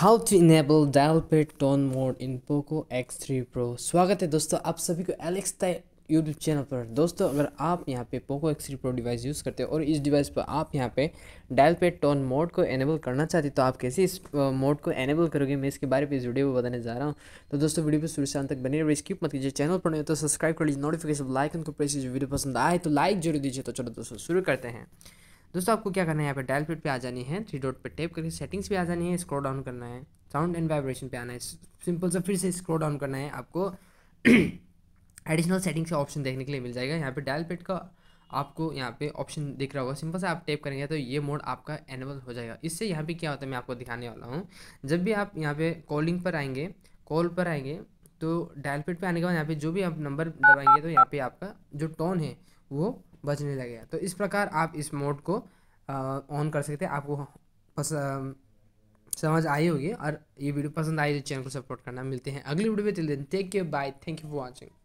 how to enable dial pad tone mode in Poco X three pro स्वागत है दोस्तों आप सभी को एलेक्स टाइप यूट्यूब चैनल पर दोस्तों अगर आप यहाँ पे Poco X three pro device use करते हो और इस डिवाइस पर आप यहाँ पे डायल पेड टोन मोड को एनेबल करना चाहते तो आप कैसे इस मोड को एनेबल करोगे मैं इसके बारे में इस वीडियो में बताने जा रहा हूँ तो दोस्तों वीडियो पर शुरू से अंत तक बने रही स्किप मत कीजिए चैनल पर नहीं तो सब्सक्राइब कर लीजिए नोटिफिकेशन लाइकन को प्रेस कीजिए वीडियो पसंद आए तो लाइक जरूर दीजिए तो चलो दोस्तों शुरू करते हैं दोस्तों आपको क्या करना है यहाँ पे डायल पेट पे आ जानी है थ्री डॉट पे टेप करके सेटिंग्स पे आ जानी है स्क्रॉल डाउन करना है साउंड एंड वाइब्रेशन पे आना है सिंपल सा फिर से स्क्रॉल डाउन करना है आपको एडिशनल सेटिंग्स का ऑप्शन देखने के लिए मिल जाएगा यहाँ पे डायल पेट का आपको यहाँ पे ऑप्शन दिख रहा होगा सिंपल से आप टेप करेंगे तो ये मोड आपका एनेबल हो जाएगा इससे यहाँ पे क्या होता है मैं आपको दिखाने वाला हूँ जब भी आप यहाँ पे कॉलिंग पर आएंगे कॉल पर आएंगे तो डायल पेट पे आने के बाद यहाँ पे जो भी आप नंबर दबाएंगे तो यहाँ पे आपका जो टोन है वो बजने लगेगा तो इस प्रकार आप इस मोड को ऑन कर सकते हैं आपको समझ आई होगी और ये वीडियो पसंद आई तो चैनल को सपोर्ट करना मिलते हैं अगली वीडियो में चलते take care bye thank you for watching